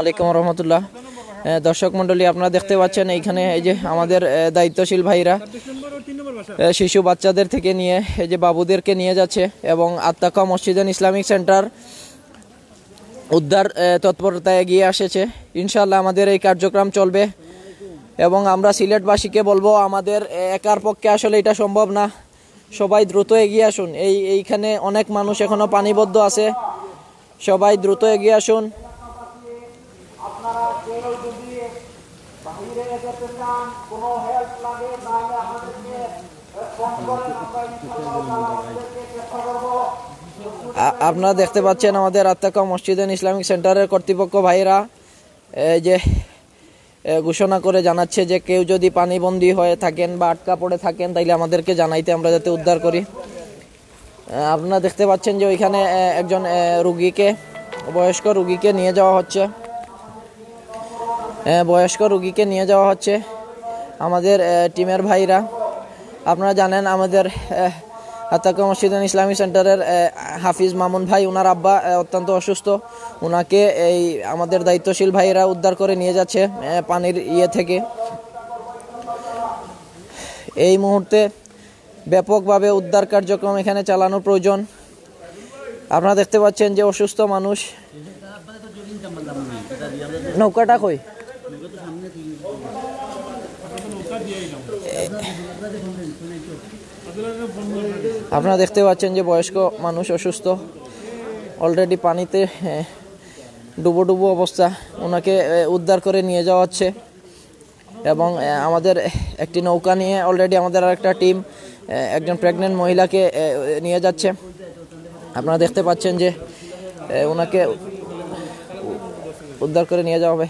আলাইকুম রহমতুল্লাহ দর্শক মন্ডলী আপনারা দেখতে পাচ্ছেন এইখানে এই যে আমাদের দায়িত্বশীল ভাইরা শিশু বাচ্চাদের থেকে নিয়ে এই যে বাবুদেরকে নিয়ে যাচ্ছে এবং আত্মাকা মসজিদান ইসলামিক সেন্টার উদ্ধার তৎপরতায় এগিয়ে আসেছে ইনশাল্লাহ আমাদের এই কার্যক্রম চলবে এবং আমরা সিলেটবাসীকে বলবো আমাদের একার পক্ষে আসলে এটা সম্ভব না সবাই দ্রুত এগিয়ে আসুন এই এইখানে অনেক মানুষ এখনও পানিবদ্ধ আছে সবাই দ্রুত এগিয়ে আসুন আপনারা দেখতে পাচ্ছেন আমাদের আত্মাকা মসজিদেন ইসলামিক সেন্টারের কর্তৃপক্ষ ভাইরা যে ঘোষণা করে জানাচ্ছে যে কেউ যদি পানিবন্দী হয়ে থাকেন বা আটকা পড়ে থাকেন তাইলে আমাদেরকে জানাইতে আমরা যাতে উদ্ধার করি আপনারা দেখতে পাচ্ছেন যে ওইখানে একজন রুগীকে বয়স্ক রুগীকে নিয়ে যাওয়া হচ্ছে বয়স্ক রুগীকে নিয়ে যাওয়া হচ্ছে আমাদের টিমের ভাইরা আপনারা জানেন আমাদের আতাকা মসজিদান ইসলামী সেন্টারের হাফিজ মামুন ভাই ওনার আব্বা অত্যন্ত অসুস্থ ওনাকে এই আমাদের দায়িত্বশীল ভাইয়েরা উদ্ধার করে নিয়ে যাচ্ছে পানির ইয়ে থেকে এই মুহূর্তে ব্যাপকভাবে উদ্ধার কার্যক্রম এখানে চালানো প্রয়োজন আপনারা দেখতে পাচ্ছেন যে অসুস্থ মানুষ নৌকাটা কই আপনারা দেখতে পাচ্ছেন যে বয়স্ক মানুষ অসুস্থ অলরেডি পানিতে ডুবো ডুবো অবস্থা ওনাকে উদ্ধার করে নিয়ে যাওয়া হচ্ছে এবং আমাদের একটি নৌকা নিয়ে অলরেডি আমাদের আর একটা টিম একজন প্রেগনেন্ট মহিলাকে নিয়ে যাচ্ছে আপনারা দেখতে পাচ্ছেন যে ওনাকে উদ্ধার করে নিয়ে যাওয়া হবে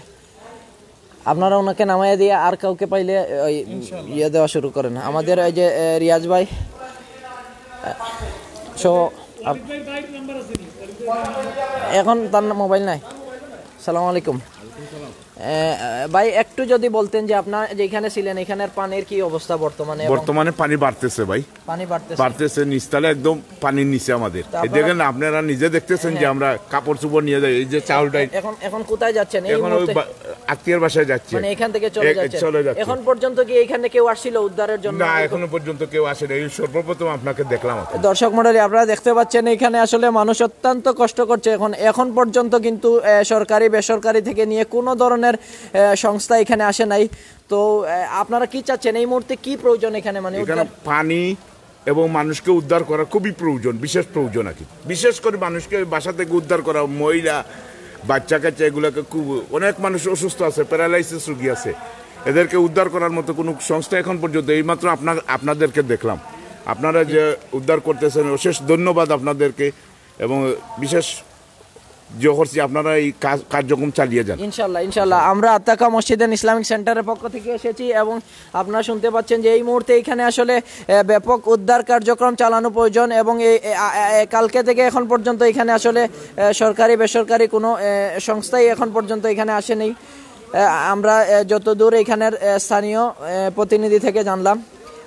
আপনারা ওনাকে নামাই দিয়ে আর কাউকে পাইলে ওই ইয়ে দেওয়া শুরু করেন আমাদের এই যে রিয়াজ ভাই সো এখন তার মোবাইল নাই সালামালাইকুম আলাইকুম ভাই একটু যদি বলতেন যে আপনার যেখানে ছিলেন এখানে পানির কি অবস্থা বর্তমানে বর্তমানে পানি বাড়তেছে ভাই পানি বাড়তেছে বাড়তেছে একদম পানির নিচে আমাদের দেখেন আপনারা নিজে দেখতেছেন যে হ্যাঁ। আমরা কাপড় চুপড় নিয়ে যাই এই যে চাউলটা এখন এখন কোথায় যাচ্ছেন এখন ওই আত্মীয়ের বাসায় যাচ্ছে মানে এখান থেকে চলে যাচ্ছে এখন পর্যন্ত কি এখানে কেউ আসছিল উদ্ধারের জন্য না এখনো পর্যন্ত কেউ আসেনি এই সর্বপ্রথম আপনাকে দেখলাম দর্শক মন্ডলী আপনারা দেখতে পাচ্ছেন এখানে আসলে মানুষ অত্যন্ত কষ্ট করছে এখন এখন পর্যন্ত কিন্তু সরকারি বেসরকারি থেকে নিয়ে কোনো ধরনের ধরনের সংস্থা এখানে আসে নাই তো আপনারা কি চাচ্ছেন এই মুহূর্তে কি প্রয়োজন এখানে মানে পানি এবং মানুষকে উদ্ধার করা খুবই প্রয়োজন বিশেষ প্রয়োজন আর কি বিশেষ করে মানুষকে বাসা থেকে উদ্ধার করা মহিলা বাচ্চা কাচ্চা এগুলোকে খুব অনেক মানুষ অসুস্থ আছে প্যারালাইসিস রুগী আছে এদেরকে উদ্ধার করার মতো কোনো সংস্থা এখন পর্যন্ত এইমাত্র আপনার আপনাদেরকে দেখলাম আপনারা যে উদ্ধার করতেছেন অশেষ ধন্যবাদ আপনাদেরকে এবং বিশেষ জোহরসি আপনারা এই কার্যক্রম চালিয়ে যান ইনশাল্লাহ ইনশাল্লাহ আমরা আত্মাকা মসজিদান ইসলামিক সেন্টারের পক্ষ থেকে এসেছি এবং আপনারা শুনতে পাচ্ছেন যে এই মুহূর্তে এখানে আসলে ব্যাপক উদ্ধার কার্যক্রম চালানো প্রয়োজন এবং এই কালকে থেকে এখন পর্যন্ত এখানে আসলে সরকারি বেসরকারি কোনো সংস্থাই এখন পর্যন্ত এখানে আসেনি আমরা যতদূর এখানের স্থানীয় প্রতিনিধি থেকে জানলাম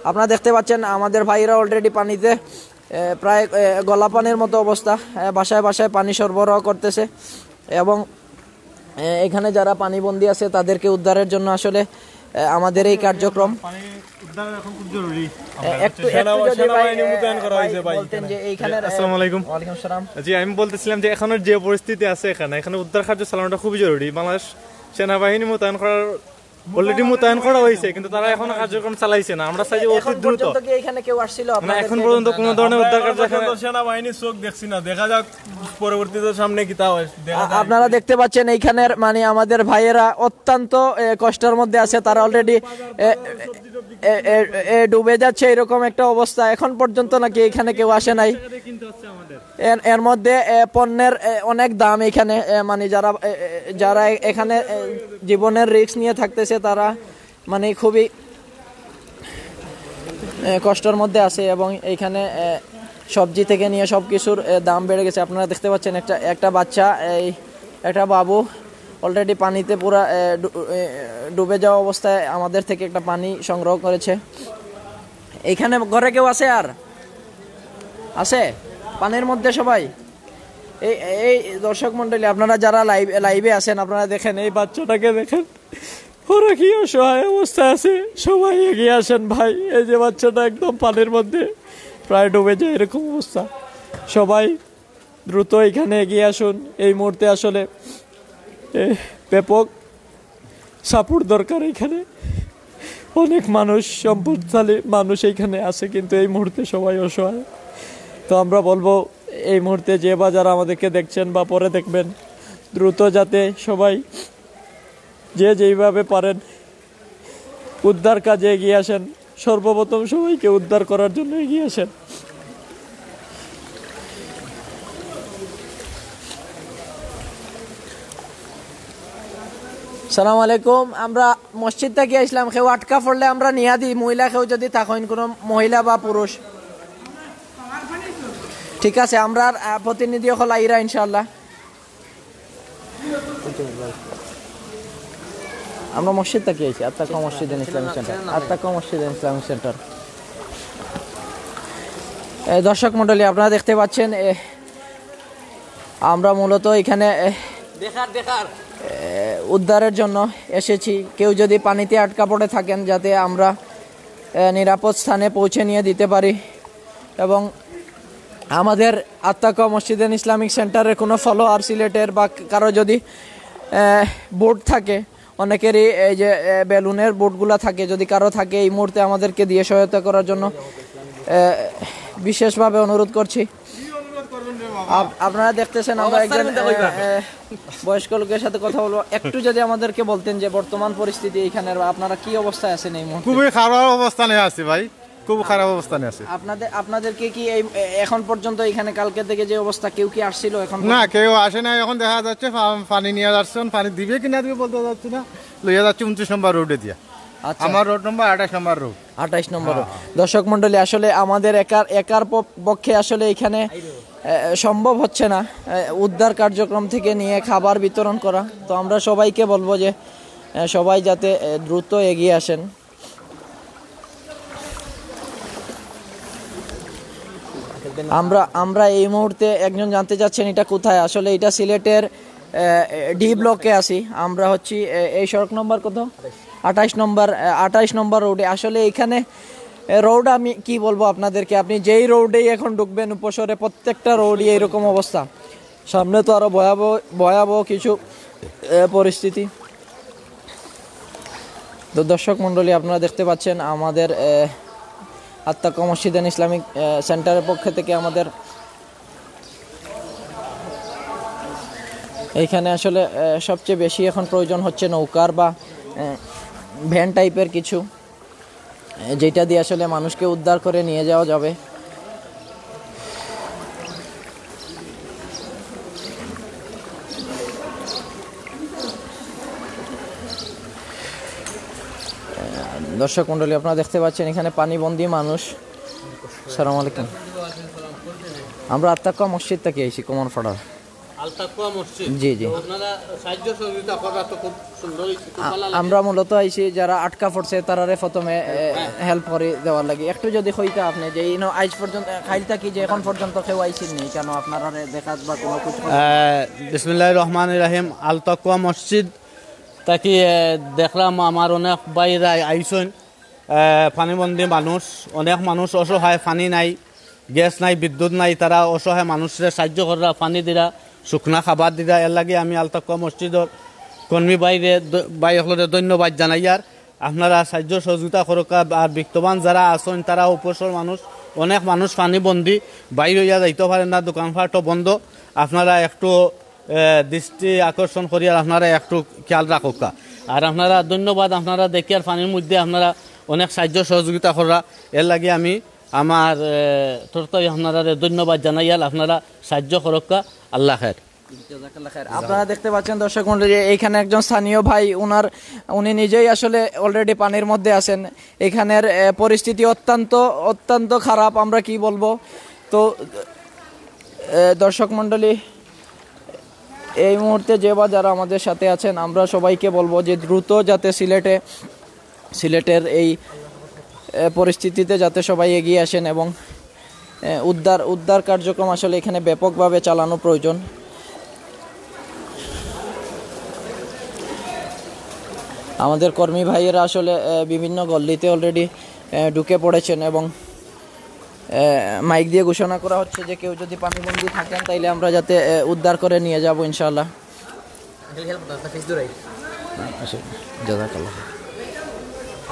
আপনারা দেখতে পাচ্ছেন আমাদের ভাইরা অলরেডি পানিতে প্রায় গলা পানির মতো অবস্থা বাসায় বাসায় পানি সরবরাহ করতেছে এবং এখানে যারা পানিবন্দী আছে তাদেরকে উদ্ধারের জন্য আসলে আমাদের এই কার্যক্রম আমি বলতেছিলাম যে এখনের যে পরিস্থিতি আছে এখানে উদ্ধার কার্য চালানোটা খুবই জরুরি সেনাবাহিনী মোতায়েন করার অলরেডি মোতায়েন করা হয়েছে কিন্তু তারা কার্যক্রম চালাইছে না আমরা চাই অতি দ্রুত মানে এখন পর্যন্ত ধরনের উদ্ধার চোখ দেখছি না দেখা যাক পরবর্তীতে সামনে কি তা আপনারা দেখতে পাচ্ছেন এইখানের মানে আমাদের ভাইয়েরা অত্যন্ত কষ্টের মধ্যে আছে তারা অলরেডি ডুবে যাচ্ছে এরকম একটা অবস্থা এখন পর্যন্ত নাকি এখানে কেউ আসে নাই এর মধ্যে পণ্যের অনেক দাম এখানে মানে যারা যারা এখানে জীবনের রিস্ক নিয়ে থাকতেছে তারা মানে খুবই কষ্টের মধ্যে আছে এবং এখানে সবজি থেকে নিয়ে সব কিছুর দাম বেড়ে গেছে আপনারা দেখতে পাচ্ছেন একটা একটা বাচ্চা এই একটা বাবু অলরেডি পানিতে পুরা ডুবে যাওয়া অবস্থায় আমাদের থেকে একটা পানি সংগ্রহ করেছে এইখানে ঘরে কেউ আছে আর আছে পানির মধ্যে সবাই এই এই দর্শক মন্ডলী আপনারা যারা লাইভ লাইভে আছেন আপনারা দেখেন এই বাচ্চাটাকে দেখেন ওরা কি অসহায় অবস্থায় আছে সবাই এগিয়ে আসেন ভাই এই যে বাচ্চাটা একদম পানির মধ্যে প্রায় ডুবে যায় এরকম অবস্থা সবাই দ্রুত এখানে এগিয়ে আসুন এই মুহূর্তে আসলে ব্যাপক সাপোর্ট দরকার এখানে অনেক মানুষ সম্পদশালী মানুষ এইখানে আছে কিন্তু এই মুহূর্তে সবাই অসহায় তো আমরা বলবো এই মুহূর্তে যে বা যারা আমাদেরকে দেখছেন বা পরে দেখবেন দ্রুত যাতে সবাই যে যেইভাবে পারেন উদ্ধার কাজে এগিয়ে আসেন সর্বপ্রথম সবাইকে উদ্ধার করার জন্য এগিয়ে আসেন সালাম আলাইকুম আমরা মসজিদ থেকে আসলাম কেউ আটকা পড়লে আমরা নিয়া দিই মহিলা কেউ যদি থাকেন কোনো মহিলা বা পুরুষ ঠিক আছে আমরা প্রতিনিধি হল আইরা ইনশাল্লাহ আমরা মসজিদ থেকে আছি আত্মাক্কা মসজিদ ইসলামিক সেন্টার আত্মাক্কা মসজিদ ইসলামিক সেন্টার দর্শক মন্ডলী আপনারা দেখতে পাচ্ছেন আমরা মূলত এখানে দেখার দেখার উদ্ধারের জন্য এসেছি কেউ যদি পানিতে আটকা পড়ে থাকেন যাতে আমরা নিরাপদ স্থানে পৌঁছে নিয়ে দিতে পারি এবং আমাদের আত্মাকা মসজিদেন ইসলামিক সেন্টারের কোনো ফলো আর সিলেটের বা কারো যদি বোট থাকে অনেকেরই এই যে বেলুনের বোটগুলো থাকে যদি কারো থাকে এই মুহূর্তে আমাদেরকে দিয়ে সহায়তা করার জন্য বিশেষভাবে অনুরোধ করছি আপনারা দেখতেছেন আমরা একজন বয়স্ক লোকের সাথে কথা বলবো একটু যদি আমাদেরকে বলতেন যে বর্তমান পরিস্থিতি এইখানের আপনারা কি অবস্থায় আছেন এই মুহূর্তে খুবই খারাপ অবস্থানে আছি ভাই খুব খারাপ অবস্থানে আছে আপনাদের আপনাদেরকে কি এই এখন পর্যন্ত এখানে কালকে থেকে যে অবস্থা কেউ কি আসছিল এখন না কেউ আসে না এখন দেখা যাচ্ছে পানি নিয়ে যাচ্ছেন পানি দিবে কি না দিবে বলতে যাচ্ছে না লইয়া যাচ্ছে উনত্রিশ নম্বর রোডে দিয়া আচ্ছা। আমার রোড নম্বর আঠাশ নম্বর রোড আঠাইশ নম্বর হ্যাঁ। দর্শক মন্ডলী আসলে আমাদের একার একার পক্ষে আসলে এখানে সম্ভব হচ্ছে না উদ্ধার কার্যক্রম থেকে নিয়ে খাবার বিতরণ করা তো আমরা সবাইকে বলবো যে সবাই যাতে দ্রুত এগিয়ে আসেন আমরা আমরা এই মুহূর্তে একজন জানতে চাচ্ছেন এটা কোথায় আসলে এটা সিলেটের ডি ব্লকে আসি আমরা হচ্ছি এই সড়ক নম্বর কত আঠাইশ নম্বর আঠাশ নম্বর রোডে আসলে এখানে রোড আমি কি বলবো আপনাদেরকে আপনি যেই রোডেই এখন ঢুকবেন উপসরে প্রত্যেকটা রোডই এইরকম অবস্থা সামনে তো আরও ভয়াবহ ভয়াবহ কিছু পরিস্থিতি তো দর্শক মণ্ডলী আপনারা দেখতে পাচ্ছেন আমাদের আত্মাকা মসজিদান ইসলামিক সেন্টারের পক্ষ থেকে আমাদের এইখানে আসলে সবচেয়ে বেশি এখন প্রয়োজন হচ্ছে নৌকার বা ভ্যান টাইপের কিছু যেটা দিয়ে আসলে মানুষকে উদ্ধার করে নিয়ে যাওয়া যাবে দর্শক মন্ডলী আপনারা দেখতে পাচ্ছেন এখানে পানিবন্দী মানুষ সালাম আলাইকুম আমরা আত্মাক্ষ মসজিদ থেকে কোমর কোমরফাড়ার আমরা মূলত আইছি যারা আটকা পড়ছে তারারে প্রথমে হেল্প করে দেওয়ার লাগে একটু যদি হইতা আপনি যে আজ পর্যন্ত খাইল থাকি যে এখন পর্যন্ত কেউ আইসি নি কেন আপনারা দেখা বা কোনো কিছু রহমান রহমানির রহিম আলতাকুয়া মসজিদ তাকে দেখলাম আমার অনেক বাইরা আইসন পানিবন্দী মানুষ অনেক মানুষ অসহায় পানি নাই গ্যাস নাই বিদ্যুৎ নাই তারা অসহায় মানুষরা সাহায্য করা পানি দিরা শুকনা খাবার দিদা এর লাগে আমি আলতাক্কা মসজিদর কর্মী বাইরে সকলে ধন্যবাদ জানাই আর আপনারা সাহায্য সহযোগিতা করক আর বিত্তবান যারা আছেন তারা উপসর মানুষ অনেক মানুষ পানি বন্দি বাইরে ইয়া যাইতে পারেন না দোকানপাটও বন্ধ আপনারা একটু দৃষ্টি আকর্ষণ করি আর আপনারা একটু খেয়াল রাখুক আর আপনারা ধন্যবাদ আপনারা দেখি আর পানির মধ্যে আপনারা অনেক সাহায্য সহযোগিতা করা এর লাগে আমি আমার তরতারি আপনারা ধন্যবাদ জানাই আর আপনারা সাহায্য করক্কা আল্লাহ খের আপনারা দেখতে পাচ্ছেন দর্শক মন্ডলী এখানে একজন স্থানীয় ভাই উনার উনি নিজেই আসলে অলরেডি পানির মধ্যে আছেন এখানের পরিস্থিতি অত্যন্ত অত্যন্ত খারাপ আমরা কি বলবো তো দর্শক মন্ডলী এই মুহূর্তে যে বা যারা আমাদের সাথে আছেন আমরা সবাইকে বলবো যে দ্রুত যাতে সিলেটে সিলেটের এই পরিস্থিতিতে যাতে সবাই এগিয়ে আসেন এবং উদ্ধার উদ্ধার কার্যক্রম আসলে এখানে ব্যাপকভাবে চালানো প্রয়োজন আমাদের কর্মী ভাইয়েরা আসলে বিভিন্ন গল্লিতে অলরেডি ঢুকে পড়েছেন এবং মাইক দিয়ে ঘোষণা করা হচ্ছে যে কেউ যদি পানি বন্দি থাকেন তাইলে আমরা যাতে উদ্ধার করে নিয়ে যাব ইনশাল্লাহ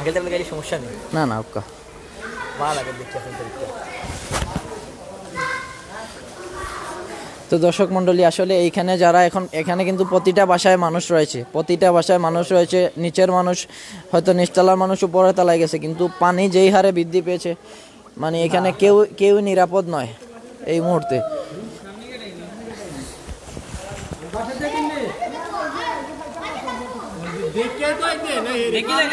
আচ্ছা, না না তো দর্শক মন্ডলী আসলে এইখানে যারা এখন এখানে কিন্তু প্রতিটা বাসায় মানুষ রয়েছে প্রতিটা বাসায় মানুষ রয়েছে নিচের মানুষ হয়তো নিচতলার মানুষ উপরে তালায় গেছে কিন্তু পানি যেই হারে বৃদ্ধি পেয়েছে মানে এখানে কেউ কেউ নিরাপদ নয় এই মুহূর্তে দেখিলেন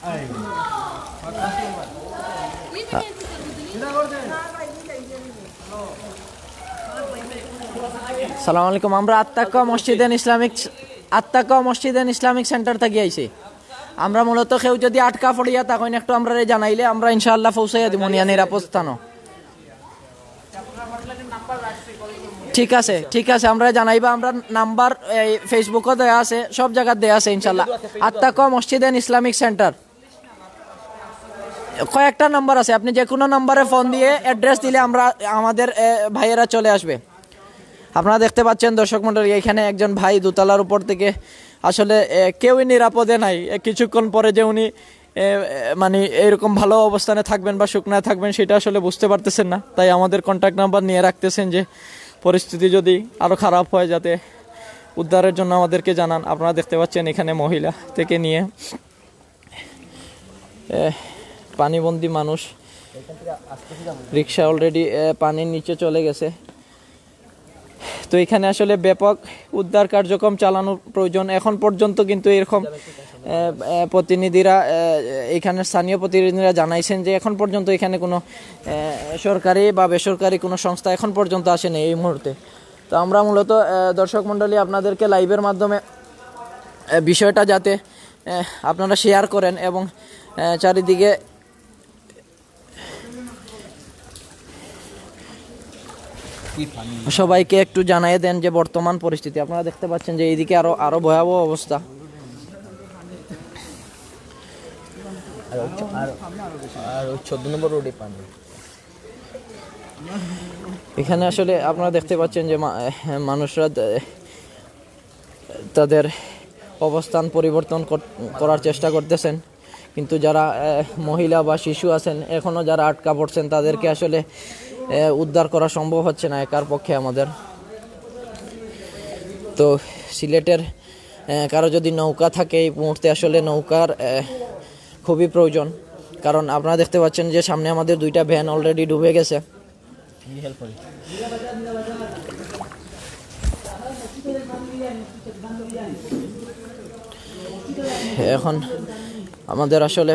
সালাম আলাইকুম আমরা আত্মাক্কা মসজিদেন ইসলামিক মসজিদ এন ইসলামিক সেন্টার থেকে আইসি আমরা মূলত কেউ যদি আটকা পড়িয়া তখন একটু আমরা জানাইলে আমরা ইনশাআল্লাহ পৌঁছাইয়া দিব নিয়া নিরাপদ স্থানও ঠিক আছে ঠিক আছে আমরা জানাইবা আমরা নাম্বার ফেসবুকও দেয়া আছে সব জায়গায় দেয়া আছে ইনশাল্লাহ আত্মাক এন ইসলামিক সেন্টার কয়েকটা নাম্বার আছে আপনি যে কোনো নাম্বারে ফোন দিয়ে অ্যাড্রেস দিলে আমরা আমাদের ভাইয়েরা চলে আসবে আপনারা দেখতে পাচ্ছেন দর্শক মন্ডলী এখানে একজন ভাই দোতলার উপর থেকে আসলে কেউই নিরাপদে নাই কিছুক্ষণ পরে যে উনি মানে এরকম ভালো অবস্থানে থাকবেন বা শুকনায় থাকবেন সেটা আসলে বুঝতে পারতেছেন না তাই আমাদের কন্ট্যাক্ট নাম্বার নিয়ে রাখতেছেন যে পরিস্থিতি যদি আরও খারাপ হয় যাতে উদ্ধারের জন্য আমাদেরকে জানান আপনারা দেখতে পাচ্ছেন এখানে মহিলা থেকে নিয়ে পানিবন্দি মানুষ রিক্সা অলরেডি পানির নিচে চলে গেছে তো এখানে আসলে ব্যাপক উদ্ধার কার্যক্রম চালানোর প্রয়োজন এখন পর্যন্ত কিন্তু এরকম প্রতিনিধিরা এখানে স্থানীয় প্রতিনিধিরা জানাইছেন যে এখন পর্যন্ত এখানে কোনো সরকারি বা বেসরকারি কোনো সংস্থা এখন পর্যন্ত আসেনি এই মুহূর্তে তো আমরা মূলত দর্শক মণ্ডলী আপনাদেরকে লাইভের মাধ্যমে বিষয়টা যাতে আপনারা শেয়ার করেন এবং চারিদিকে সবাইকে একটু জানাই দেন যে বর্তমান পরিস্থিতি আপনারা দেখতে পাচ্ছেন যে এইদিকে আরও আরও ভয়াবহ অবস্থা এখানে আসলে আপনারা দেখতে পাচ্ছেন যে মানুষরা তাদের অবস্থান পরিবর্তন করার চেষ্টা করতেছেন কিন্তু যারা মহিলা বা শিশু আছেন এখনও যারা আটকা পড়ছেন তাদেরকে আসলে উদ্ধার করা সম্ভব হচ্ছে না একার পক্ষে আমাদের তো সিলেটের কারো যদি নৌকা থাকে এই মুহূর্তে আসলে নৌকার খুবই প্রয়োজন কারণ আপনারা দেখতে পাচ্ছেন যে সামনে আমাদের দুইটা ভ্যান অলরেডি ডুবে গেছে এখন আমাদের আসলে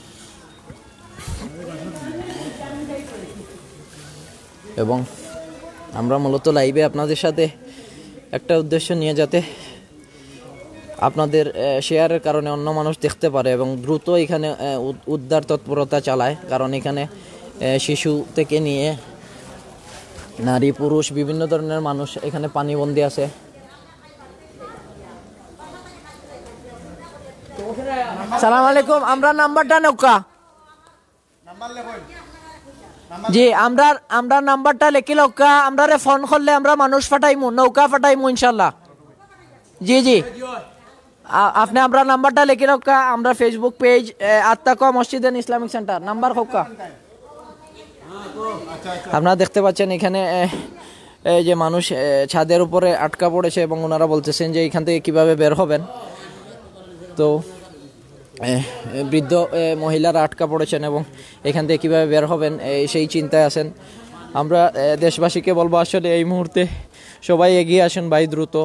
এবং আমরা মূলত লাইভে আপনাদের সাথে একটা উদ্দেশ্য নিয়ে যাতে আপনাদের শেয়ারের কারণে অন্য মানুষ দেখতে পারে এবং দ্রুত এখানে উদ্ধার তৎপরতা চালায় কারণ এখানে শিশু থেকে নিয়ে নারী পুরুষ বিভিন্ন ধরনের মানুষ এখানে পানিবন্দি আছে সালাম আলাইকুম আমরা নাম্বারটা নৌকা নাম্বার জি আমরা আমরা নাম্বারটা লেখি আমরা রে ফোন করলে আমরা মানুষ ফাটাইমু নৌকা ফাটাইমু ইনশাল্লাহ জি জি আপনি আমরা নাম্বারটা লেখি লোকা আমরা ফেসবুক পেজ আত্মাকা মসজিদ এন্ড ইসলামিক সেন্টার নাম্বার হোকা আপনারা দেখতে পাচ্ছেন এখানে এই যে মানুষ ছাদের উপরে আটকা পড়েছে এবং ওনারা বলতেছেন যে এখান থেকে কিভাবে বের হবেন তো বৃদ্ধ মহিলারা আটকা পড়েছেন এবং এখান থেকে কীভাবে বের হবেন সেই চিন্তায় আছেন আমরা দেশবাসীকে বলবো আসলে এই মুহূর্তে সবাই এগিয়ে আসেন ভাই দ্রুত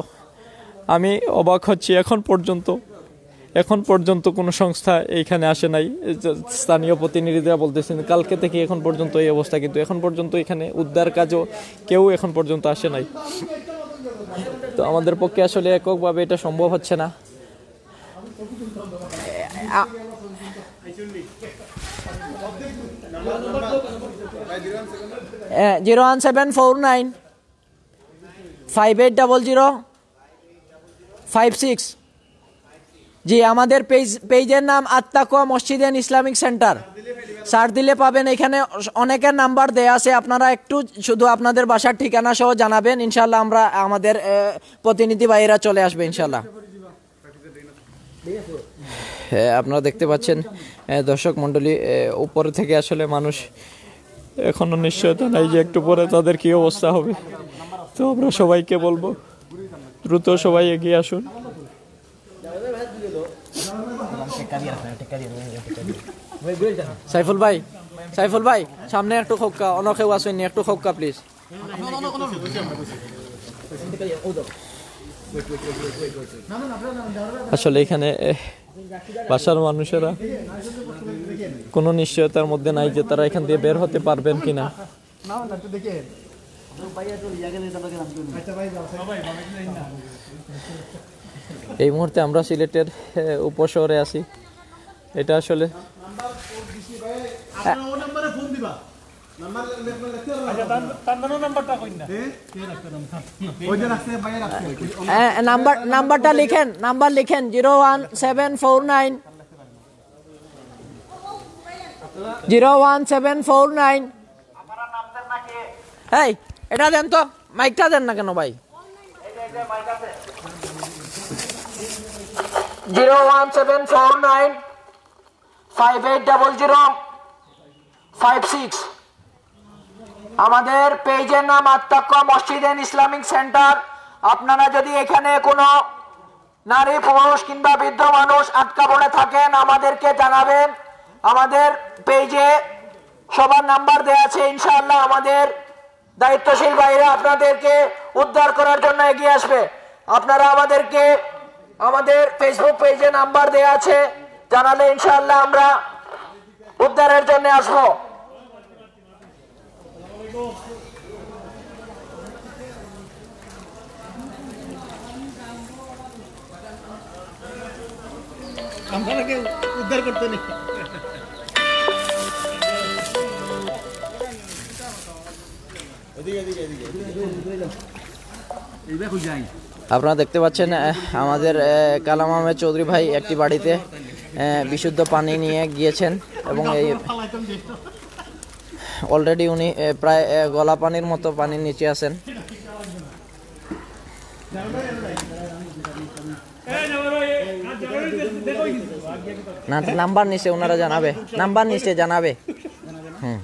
আমি অবাক হচ্ছি এখন পর্যন্ত এখন পর্যন্ত কোনো সংস্থা এইখানে আসে নাই স্থানীয় প্রতিনিধিরা বলতেছেন কালকে থেকে এখন পর্যন্ত এই অবস্থা কিন্তু এখন পর্যন্ত এখানে উদ্ধার কাজও কেউ এখন পর্যন্ত আসে নাই তো আমাদের পক্ষে আসলে এককভাবে এটা সম্ভব হচ্ছে না zero one seven four nine five eight double zero five six জি আমাদের পেজ পেজের নাম আত্মাকুয়া মসজিদ অ্যান্ড ইসলামিক সেন্টার সার দিলে পাবেন এখানে অনেকের নাম্বার দেয়া আছে আপনারা একটু শুধু আপনাদের বাসার ঠিকানা সহ জানাবেন ইনশাল্লাহ আমরা আমাদের প্রতিনিধি ভাইয়েরা চলে আসবে ইনশাল্লাহ হ্যাঁ, আপনারা দেখতে পাচ্ছেন দর্শক মন্ডলী উপরে থেকে আসলে মানুষ এখনও নিশ্চয়তা নাই যে একটু পরে তাদের কী অবস্থা হবে তো আমরা সবাইকে বলবো দ্রুত সবাই এগিয়ে আসুন সাইফুল ভাই সাইফুল ভাই সামনে একটু খোকা অনখেও কেউ আসেননি একটু খোকা প্লিজ আসলে এখানে বাসার মানুষেরা কোনো নিশ্চয়তার মধ্যে নাই যে তারা এখান দিয়ে বের হতে পারবেন কিনা এই মুহূর্তে আমরা সিলেটের উপশহরে আছি এটা আসলে নম্বরটা মেমারে রাখো আচ্ছা তান তান โน নম্বরটা কই না হে কি রাখতাম না ওই যে রাখছে বাই রাখছে হ্যাঁ নাম্বার নাম্বারটা লিখেন নাম্বার লিখেন 01749 01749 আমার নাম দেন না কে এই এটা দেন তো মাইকটা দেন না কেন ভাই এই যে মাইক আসে 01749 5800 56 আমাদের পেজের নাম আত্মাক্ষ মসজিদ ইসলামিক সেন্টার আপনারা যদি এখানে কোনো নারী পুরুষ কিংবা বৃদ্ধ মানুষ আটকা পড়ে থাকেন আমাদেরকে জানাবেন আমাদের পেজে সবার নাম্বার দেওয়া আছে ইনশাআল্লাহ আমাদের দায়িত্বশীল বাইরে আপনাদেরকে উদ্ধার করার জন্য এগিয়ে আসবে আপনারা আমাদেরকে আমাদের ফেসবুক পেজে নাম্বার দেওয়া আছে জানালে ইনশাআল্লাহ আমরা উদ্ধারের জন্য আসবো উদ্ধার করতে নেই আপনারা দেখতে পাচ্ছেন আমাদের কালাম আহমেদ চৌধুরী ভাই একটি বাড়িতে বিশুদ্ধ পানি নিয়ে গিয়েছেন এবং এই অলরেডি উনি প্রায় গলা পানির মতো পানির নিচে আছেন না নাম্বার নিচে ওনারা জানাবে নাম্বার নিচে জানাবে হুম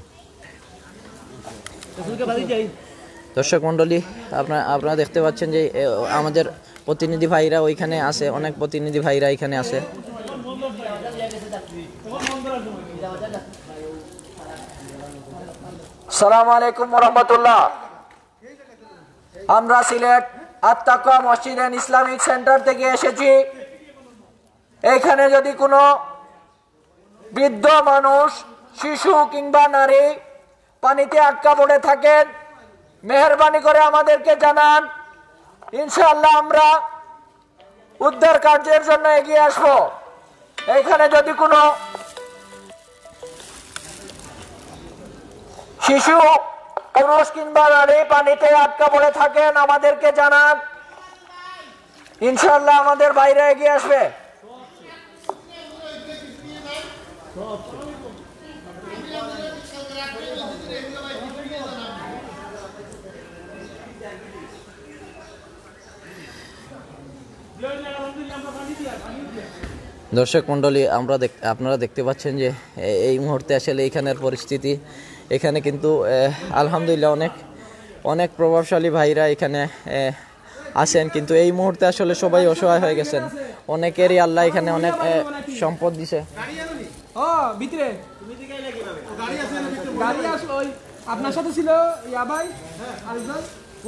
দর্শক মন্ডলী আপনারা আপনারা দেখতে পাচ্ছেন যে আমাদের প্রতিনিধি ভাইরা ওইখানে আছে অনেক প্রতিনিধি ভাইরা এখানে আছে সালাম আলাইকুম রহমতুল্লাহ আমরা সিলেট আত্মাকুয়া মসজিদেন ইসলামিক সেন্টার থেকে এসেছি এখানে যদি কোনো বৃদ্ধ মানুষ শিশু কিংবা নারী পানিতে আটকা পড়ে থাকেন মেহরবানি করে আমাদেরকে জানান ইনশাল্লাহ আমরা উদ্ধার কার্যের জন্য এগিয়ে আসবো এখানে যদি কোনো শিশু পুরুষ কিংবা নারী পানিতে আটকা পড়ে থাকেন আমাদেরকে জানান ইনশাল্লাহ আমাদের বাইরে এগিয়ে আসবে দর্শক মন্ডলী আমরা আপনারা দেখতে পাচ্ছেন যে এই মুহূর্তে আসলে এইখানের পরিস্থিতি এখানে কিন্তু আলহামদুলিল্লাহ অনেক অনেক প্রভাবশালী ভাইরা এখানে আসেন কিন্তু এই মুহূর্তে আসলে সবাই অসহায় হয়ে গেছেন অনেকেরই আল্লাহ এখানে অনেক সম্পদ দিছে আপনার সাথে ছিল ইয়াবাই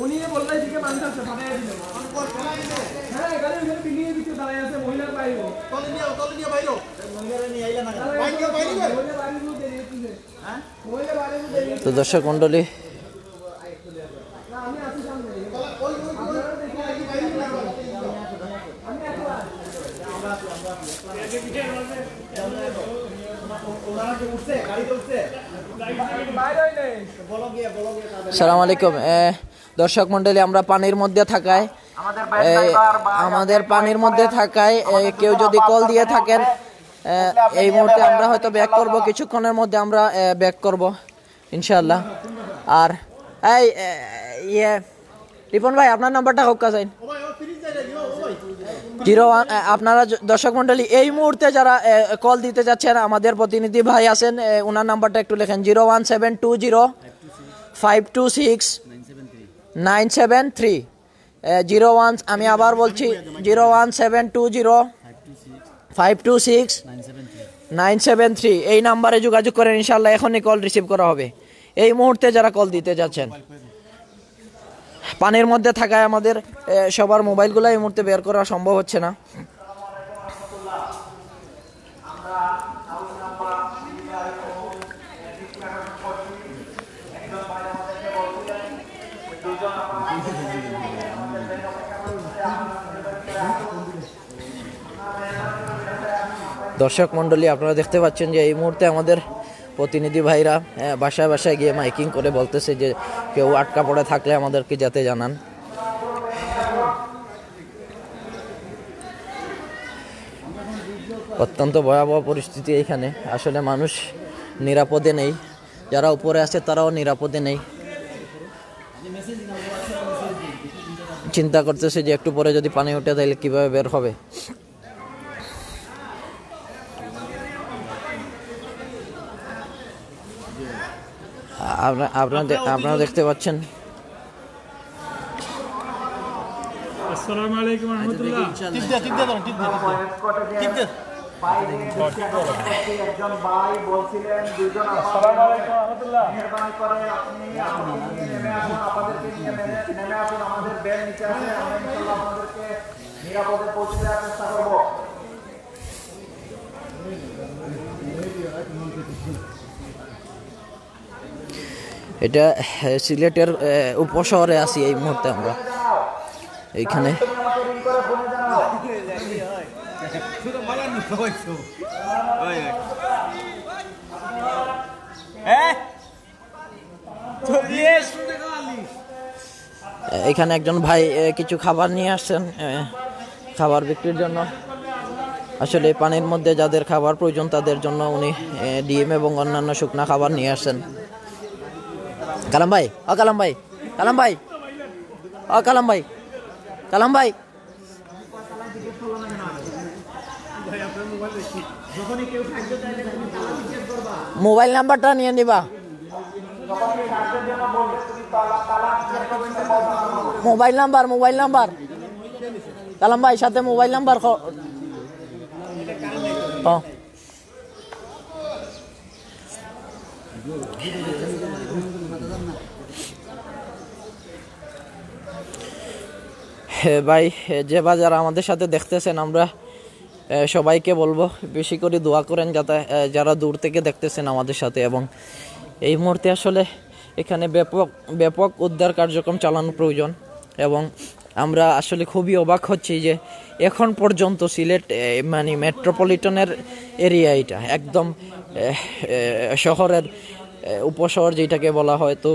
উনি বললাই মানুষ আছে হ্যাঁ পিলিয়ে আছে মহিলার বাইরে নিয়ে নিয়ে বাইরে মহিলারা নিয়ে না তো দর্শক মন্ডলী সালাম আলাইকুম দর্শক মন্ডলী আমরা পানির মধ্যে থাকায় আমাদের পানির মধ্যে থাকায় কেউ যদি কল দিয়ে থাকেন এই মুহূর্তে আমরা হয়তো ব্যাক করব কিছুক্ষণের মধ্যে আমরা ব্যাক করব ইনশাল্লাহ আর এই ইয়ে রিপন ভাই আপনার নাম্বারটা হোক কাজাইন জিরো ওয়ান আপনারা দর্শক মন্ডলী এই মুহূর্তে যারা কল দিতে যাচ্ছেন আমাদের প্রতিনিধি ভাই আছেন ওনার নাম্বারটা একটু লেখেন zero one seven two zero five two six nine seven three zero one আমি আবার বলছি zero one seven two zero five two six nine seven three এই নাম্বারে যোগাযোগ করেন ইনশাল্লাহ এখনই কল রিসিভ করা হবে এই মুহূর্তে যারা কল দিতে যাচ্ছেন পানির মধ্যে থাকায় আমাদের সবার মোবাইলগুলো এই মুহূর্তে বের করা সম্ভব হচ্ছে না দর্শক মন্ডলী আপনারা দেখতে পাচ্ছেন যে এই মুহূর্তে আমাদের প্রতিনিধি ভাইরা হ্যাঁ, বাসায় বাসায় গিয়ে মাইকিং করে বলতেছে যে কেউ আটকা পড়ে থাকলে আমাদেরকে যাতে জানান অত্যন্ত ভয়াবহ পরিস্থিতি এখানে আসলে মানুষ নিরাপদে নেই যারা উপরে আছে তারাও নিরাপদে নেই চিন্তা করতেছে যে একটু পরে যদি পানি উঠে তাহলে কীভাবে বের হবে আপনারা দেখতে পাচ্ছেন আলাইকুম নিরাপদে পৌঁছে দেওয়ার চেষ্টা এটা সিলেটের উপশহরে আছি এই মুহূর্তে আমরা এইখানে এখানে একজন ভাই কিছু খাবার নিয়ে আসছেন খাবার বিক্রির জন্য আসলে পানির মধ্যে যাদের খাবার প্রয়োজন তাদের জন্য উনি ডিএম এবং অন্যান্য শুকনা খাবার নিয়ে আসছেন Kalambai, O oh, kalambai, kalambai. oh, Kalambay. Kalambay. Mobile number ta niyan di ba? Mobile number, mobile number. Kalambay, sa mobile number kok? Oh. ভাই যে বা যারা আমাদের সাথে দেখতেছেন আমরা সবাইকে বলবো বেশি করে দোয়া করেন যাতে যারা দূর থেকে দেখতেছেন আমাদের সাথে এবং এই মুহূর্তে আসলে এখানে ব্যাপক ব্যাপক উদ্ধার কার্যক্রম চালানো প্রয়োজন এবং আমরা আসলে খুবই অবাক হচ্ছি যে এখন পর্যন্ত সিলেট মানে মেট্রোপলিটনের এরিয়া এটা একদম শহরের উপশহর যেটাকে বলা হয় তো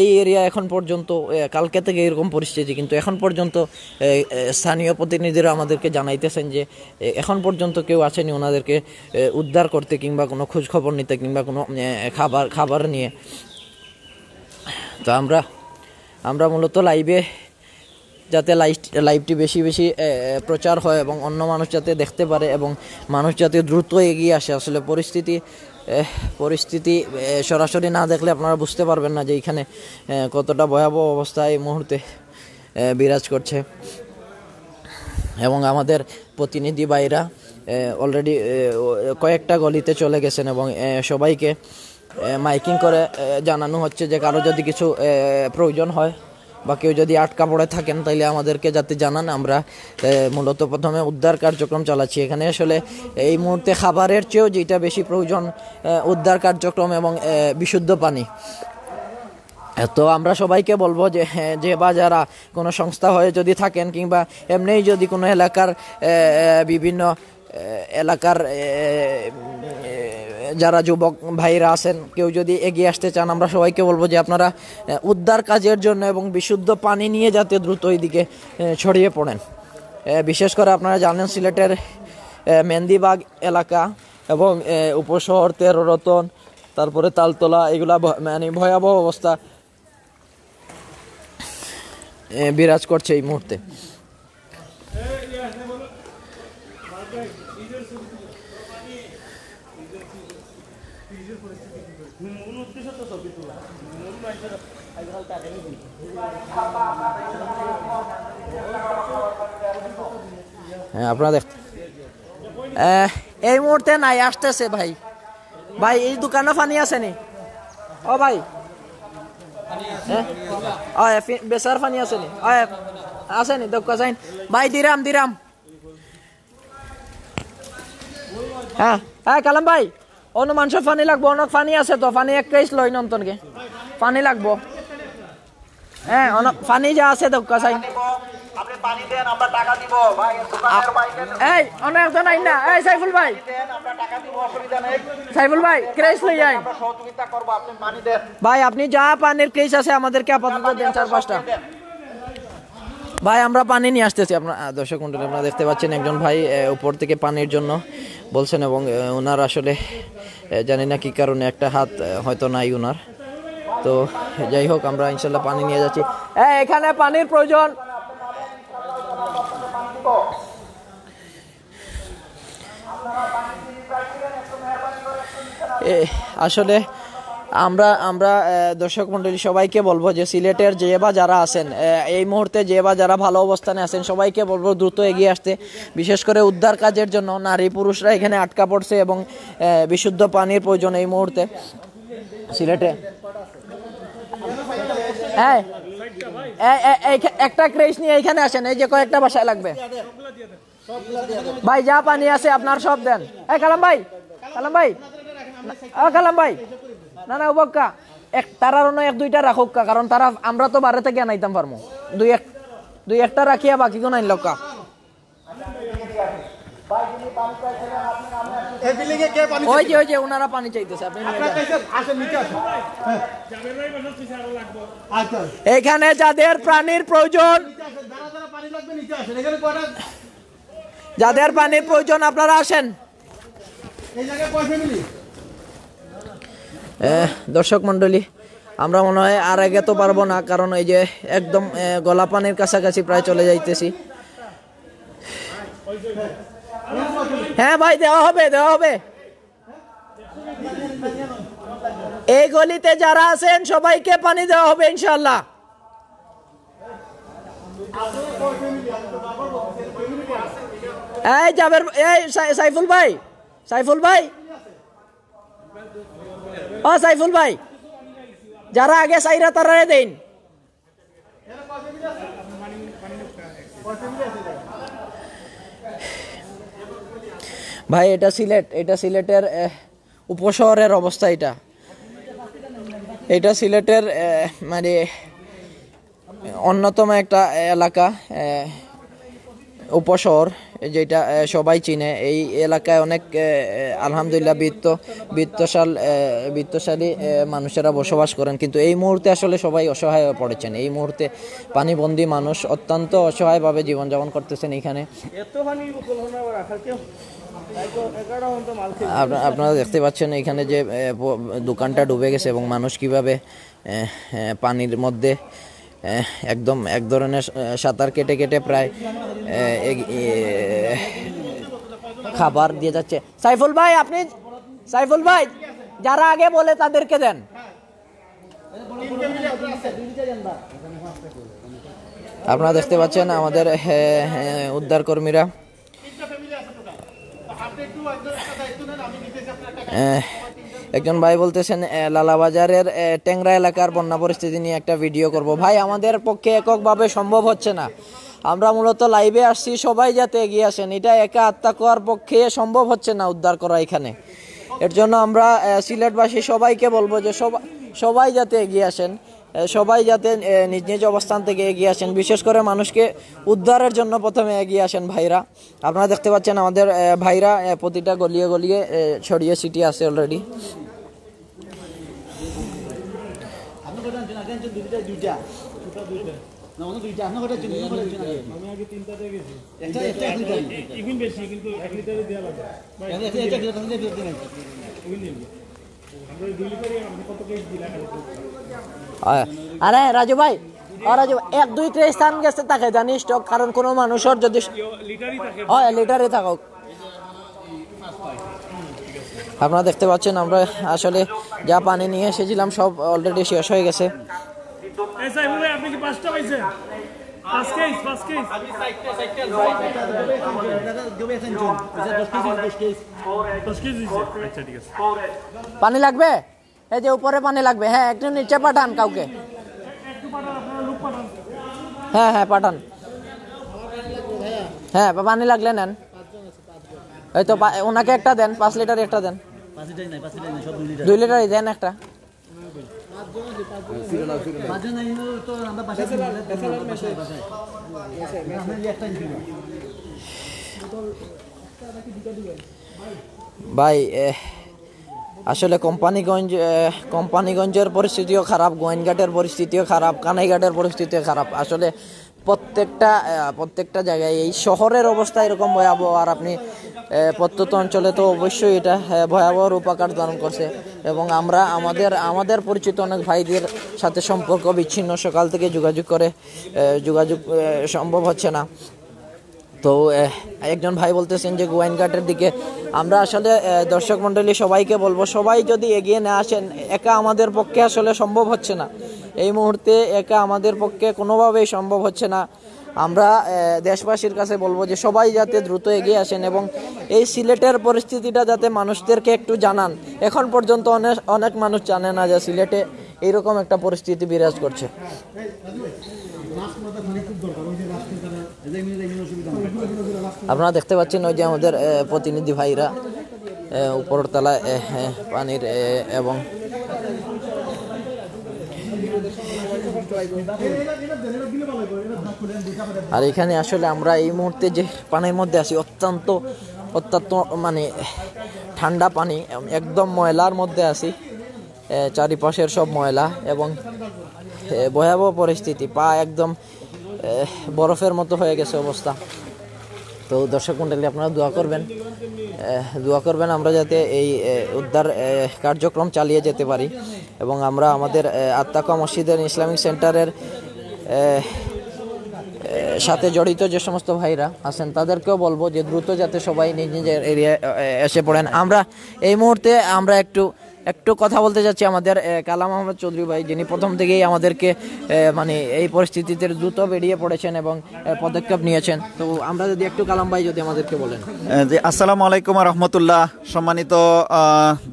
এই এরিয়া এখন পর্যন্ত কালকে থেকে এরকম পরিস্থিতি কিন্তু এখন পর্যন্ত স্থানীয় প্রতিনিধিরা আমাদেরকে জানাইতেছেন যে এখন পর্যন্ত কেউ আসেনি ওনাদেরকে উদ্ধার করতে কিংবা কোনো খোঁজখবর নিতে কিংবা কোনো খাবার খাবার নিয়ে তো আমরা আমরা মূলত লাইভে যাতে লাইভ লাইভটি বেশি বেশি প্রচার হয় এবং অন্য মানুষ যাতে দেখতে পারে এবং মানুষ যাতে দ্রুত এগিয়ে আসে আসলে পরিস্থিতি পরিস্থিতি সরাসরি না দেখলে আপনারা বুঝতে পারবেন না যে এখানে কতটা ভয়াবহ অবস্থা এই মুহূর্তে বিরাজ করছে এবং আমাদের প্রতিনিধি ভাইরা অলরেডি কয়েকটা গলিতে চলে গেছেন এবং সবাইকে মাইকিং করে জানানো হচ্ছে যে কারো যদি কিছু প্রয়োজন হয় বা কেউ যদি আটকা পড়ে থাকেন তাইলে আমাদেরকে যাতে জানান আমরা মূলত প্রথমে উদ্ধার কার্যক্রম চালাচ্ছি এখানে আসলে এই মুহূর্তে খাবারের চেয়েও যেটা বেশি প্রয়োজন উদ্ধার কার্যক্রম এবং বিশুদ্ধ পানি তো আমরা সবাইকে বলবো যে হ্যাঁ, যে বা যারা কোনো সংস্থা হয়ে যদি থাকেন কিংবা এমনিই যদি কোনো এলাকার বিভিন্ন এলাকার যারা যুবক ভাইরা আছেন কেউ যদি এগিয়ে আসতে চান আমরা সবাইকে বলবো যে আপনারা উদ্ধার কাজের জন্য এবং বিশুদ্ধ পানি নিয়ে যাতে দ্রুত এইদিকে ছড়িয়ে পড়েন বিশেষ করে আপনারা জানেন সিলেটের মেহেন্দিবাগ এলাকা এবং উপশহর তেরো রতন তারপরে তালতলা এগুলা মানে ভয়াবহ অবস্থা বিরাজ করছে এই মুহূর্তে হ্যাঁ আপনারা দেখ এই মুহূর্তে নাই আসতেছে ভাই ভাই এই দোকানে পানি আছে নি ও ভাই হ্যাঁ, বেসার পানি আছে নি আছে নি দক্কা যাইন ভাই দিরাম দিরাম হ্যাঁ হ্যাঁ কালাম ভাই অন্য মানুষের পানি লাগবো অনেক পানি আছে তো পানি এক কেস লই নন্তনকে পানি লাগবো হ্যাঁ অনেক পানি যা আছে দক্কা চাই ভাই আপনি যা পানির ক্রেস আছে আমাদেরকে আপাতত দেন চার পাঁচটা ভাই আমরা পানি নিয়ে আসতেছি আপনার দর্শক মন্ডলী আপনারা দেখতে পাচ্ছেন একজন ভাই উপর থেকে পানির জন্য বলছেন এবং ওনার আসলে জানি না কি কারণে একটা হাত হয়তো নাই ওনার তো যাই হোক আমরা ইনশাল্লাহ পানি নিয়ে যাচ্ছি হ্যাঁ এখানে পানির প্রয়োজন আসলে আমরা আমরা দর্শক মন্ডলী সবাইকে বলবো যে সিলেটের যে বা যারা আছেন এই মুহূর্তে যে বা যারা ভালো অবস্থানে আছেন সবাইকে বলবো দ্রুত এগিয়ে আসতে বিশেষ করে উদ্ধার কাজের জন্য নারী পুরুষরা এখানে আটকা পড়ছে এবং বিশুদ্ধ পানির প্রয়োজন এই মুহূর্তে সিলেটে হ্যাঁ একটা ক্রেশ নিয়ে এখানে আসেন এই যে কয়েকটা বাসায় লাগবে ভাই যা পানি আছে আপনার সব দেন এই কালাম ভাই কালাম ভাই কালাম ভাই না না উবক্কা এক তারার নয় এক দুইটা রাখুক কা কারণ তারা আমরা তো বারে থেকে আনাইতাম পারবো দুই এক দুই একটা রাখিয়া বাকি কোনো আনল কা এখানে যাদের প্রাণীর প্রয়োজন যাদের পানির প্রয়োজন আপনারা আসেন দর্শক মন্ডলী আমরা মনে হয় আর আগে তো পারবো না কারণ এই যে একদম গলা পানির কাছাকাছি প্রায় চলে যাইতেছি হ্যাঁ ভাই দেওয়া হবে দেওয়া হবে এই গলিতে যারা আছেন সবাইকে পানি দেওয়া হবে ইনশাল্লাহ এই যাবের এই সাইফুল ভাই সাইফুল ভাই ও সাইফুল ভাই যারা আগে সাইরা তারা দিন ভাই এটা সিলেট এটা সিলেটের উপশহরের অবস্থা এটা এটা সিলেটের মানে অন্যতম একটা এলাকা উপশহর যেটা সবাই চিনে এই এলাকায় অনেক আলহামদুলিল্লাহ বৃত্ত বৃত্তশাল বৃত্তশালী মানুষেরা বসবাস করেন কিন্তু এই মুহূর্তে আসলে সবাই অসহায় হয়ে পড়েছেন এই মুহূর্তে পানিবন্দী মানুষ অত্যন্ত অসহায়ভাবে জীবনযাপন করতেছেন এখানে আপনারা দেখতে পাচ্ছেন এখানে যে দোকানটা ডুবে গেছে এবং মানুষ কিভাবে পানির মধ্যে একদম এক ধরনের সাঁতার কেটে কেটে প্রায় খাবার দিয়ে যাচ্ছে সাইফুল ভাই আপনি সাইফুল ভাই যারা আগে বলে তাদেরকে দেন আপনারা দেখতে পাচ্ছেন আমাদের উদ্ধারকর্মীরা একজন ভাই বলতেছেন লালাবাজারের টেংরা এলাকার বন্যা পরিস্থিতি নিয়ে একটা ভিডিও করব ভাই আমাদের পক্ষে এককভাবে সম্ভব হচ্ছে না আমরা মূলত লাইভে আসছি সবাই যাতে এগিয়ে আসেন এটা একা আত্মা করার পক্ষে সম্ভব হচ্ছে না উদ্ধার করা এখানে এর জন্য আমরা সিলেটবাসী সবাইকে বলবো যে সবাই সবাই যাতে এগিয়ে আসেন সবাই যাতে নিজ নিজ অবস্থান থেকে এগিয়ে আসেন বিশেষ করে মানুষকে উদ্ধারের জন্য প্রথমে এগিয়ে আসেন ভাইরা আপনারা দেখতে পাচ্ছেন আমাদের ভাইরা প্রতিটা গলিয়ে গলিয়ে ছড়িয়ে সিটি আছে অলরেডি আরে রাজু ভাই রাজু এক দুই ত্রে স্থান গেছে থাকে জানিস তো কারণ কোনো মানুষের যদি হয় লিটারে থাকুক আপনারা দেখতে পাচ্ছেন আমরা আসলে যা পানি নিয়ে এসেছিলাম সব অলরেডি শেষ হয়ে গেছে আচ্ছা, পানি লাগবে এই যে উপরে পানি লাগবে হ্যাঁ একটু নিচে পাঠান কাউকে হ্যাঁ হ্যাঁ পাঠান হ্যাঁ পানি লাগলে নেন এই তো ওনাকে একটা দেন পাঁচ লিটার একটা দেন দুই লিটারই দেন একটা ভাই আসলে কোম্পানিগঞ্জ কোম্পানিগঞ্জের পরিস্থিতিও খারাপ গোয়েনঘাটের পরিস্থিতিও খারাপ কানাইঘাটের পরিস্থিতিও খারাপ আসলে প্রত্যেকটা প্রত্যেকটা জায়গায় এই শহরের অবস্থা এরকম ভয়াবহ আর আপনি প্রত্যন্ত অঞ্চলে তো অবশ্যই এটা ভয়াবহ রূপাকার ধারণ করছে এবং আমরা আমাদের আমাদের পরিচিত অনেক ভাইদের সাথে সম্পর্ক বিচ্ছিন্ন সকাল থেকে যোগাযোগ করে যোগাযোগ সম্ভব হচ্ছে না তো একজন ভাই বলতেছেন যে গোয়াইন দিকে আমরা আসলে দর্শক মণ্ডলী সবাইকে বলবো সবাই যদি এগিয়ে না আসেন একা আমাদের পক্ষে আসলে সম্ভব হচ্ছে না এই মুহূর্তে একা আমাদের পক্ষে কোনোভাবেই সম্ভব হচ্ছে না আমরা দেশবাসীর কাছে বলবো যে সবাই যাতে দ্রুত এগিয়ে আসেন এবং এই সিলেটের পরিস্থিতিটা যাতে মানুষদেরকে একটু জানান এখন পর্যন্ত অনেক অনেক মানুষ জানে না যে সিলেটে এইরকম একটা পরিস্থিতি বিরাজ করছে আপনারা দেখতে পাচ্ছেন ওই যে আমাদের প্রতিনিধি ভাইরা উপরের তলায় পানির এবং আর এখানে আসলে আমরা এই মুহূর্তে যে পানির মধ্যে আছি অত্যন্ত অত্যন্ত মানে ঠান্ডা পানি একদম ময়লার মধ্যে আছি চারিপাশের সব ময়লা এবং ভয়াবহ পরিস্থিতি পা একদম বরফের মতো হয়ে গেছে অবস্থা তো দর্শক মন্ডলী আপনারা দোয়া করবেন দোয়া করবেন আমরা যাতে এই উদ্ধার কার্যক্রম চালিয়ে যেতে পারি এবং আমরা আমাদের আত্মাকা মসজিদের ইসলামিক সেন্টারের সাথে জড়িত যে সমস্ত ভাইরা আছেন তাদেরকেও বলবো যে দ্রুত যাতে সবাই নিজ নিজের এরিয়া এসে পড়েন আমরা এই মুহূর্তে আমরা একটু একটু কথা বলতে চাচ্ছি আমাদের কালাম আহমদ চৌধুরী ভাই যিনি প্রথম থেকেই আমাদেরকে মানে এই পরিস্থিতিতে দ্রুত বেরিয়ে পড়েছেন এবং পদক্ষেপ নিয়েছেন তো আমরা যদি একটু কালাম ভাই যদি আমাদেরকে বলেন জি আসসালামু আলাইকুম রহমতুল্লাহ সম্মানিত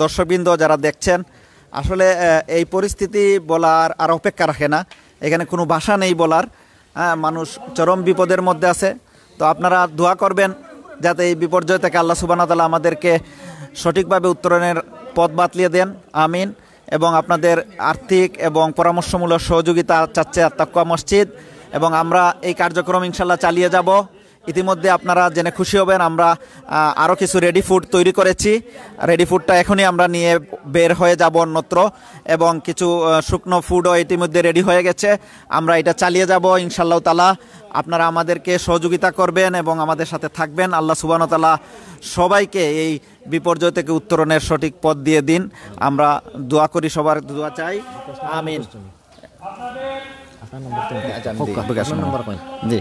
দর্শকবৃন্দ যারা দেখছেন আসলে এই পরিস্থিতি বলার আর অপেক্ষা রাখে না এখানে কোনো ভাষা নেই বলার হ্যাঁ মানুষ চরম বিপদের মধ্যে আছে তো আপনারা দোয়া করবেন যাতে এই বিপর্যয় থেকে আল্লাহ সুবানা তালা আমাদেরকে সঠিকভাবে উত্তরণের পথ বাতলিয়ে দেন আমিন এবং আপনাদের আর্থিক এবং পরামর্শমূলক সহযোগিতা চাচ্ছে আত্মাক্কা মসজিদ এবং আমরা এই কার্যক্রম ইনশাল্লাহ চালিয়ে যাব ইতিমধ্যে আপনারা জেনে খুশি হবেন আমরা আরও কিছু রেডি ফুড তৈরি করেছি রেডি ফুডটা এখনই আমরা নিয়ে বের হয়ে যাব অন্যত্র এবং কিছু শুকনো ফুডও ইতিমধ্যে রেডি হয়ে গেছে আমরা এটা চালিয়ে যাব ইনশাল্লাহ তালা আপনারা আমাদেরকে সহযোগিতা করবেন এবং আমাদের সাথে থাকবেন আল্লাহ তালা সবাইকে এই বিপর্যয় থেকে উত্তরণের সঠিক পথ দিয়ে দিন আমরা দোয়া করি সবার দোয়া চাই আমিন হ্যাঁ, জি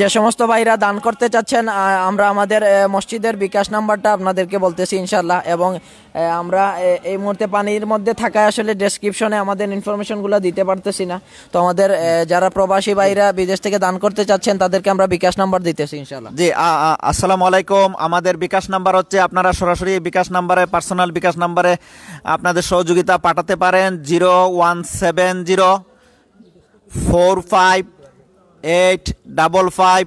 যে সমস্ত ভাইরা দান করতে চাচ্ছেন আমরা আমাদের মসজিদের বিকাশ নাম্বারটা আপনাদেরকে বলতেছি ইনশাল্লাহ এবং আমরা এই মুহূর্তে পানির মধ্যে থাকায় আসলে ডেসক্রিপশনে আমাদের ইনফরমেশনগুলো দিতে পারতেছি না তো আমাদের যারা প্রবাসী ভাইরা বিদেশ থেকে দান করতে চাচ্ছেন তাদেরকে আমরা বিকাশ নাম্বার দিতেছি ইনশাল্লাহ জি আসসালামু আলাইকুম আমাদের বিকাশ নাম্বার হচ্ছে আপনারা সরাসরি বিকাশ নাম্বারে পার্সোনাল বিকাশ নাম্বারে আপনাদের সহযোগিতা পাঠাতে পারেন zero one seven zero four five eight double five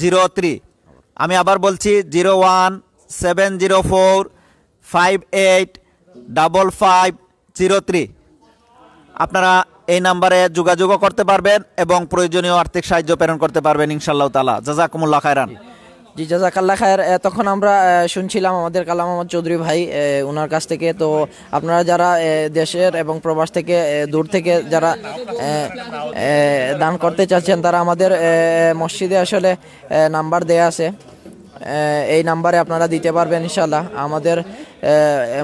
zero three আমি আবার বলছি zero one seven zero four five eight double five zero three আপনারা এই নাম্বারে যোগাযোগও করতে পারবেন এবং প্রয়োজনীয় আর্থিক সাহায্য প্রেরণ করতে পারবেন ইনশাল্লাহ তালা জাজাকুমুল্লা খায়রান জি জাজাকাল্লা খায়ের তখন আমরা শুনছিলাম আমাদের কালাম আহমদ চৌধুরী ভাই ওনার কাছ থেকে তো আপনারা যারা দেশের এবং প্রবাস থেকে দূর থেকে যারা দান করতে চাচ্ছেন তারা আমাদের মসজিদে আসলে নাম্বার দেয়া আছে এই নাম্বারে আপনারা দিতে পারবেন ইনশাল্লাহ আমাদের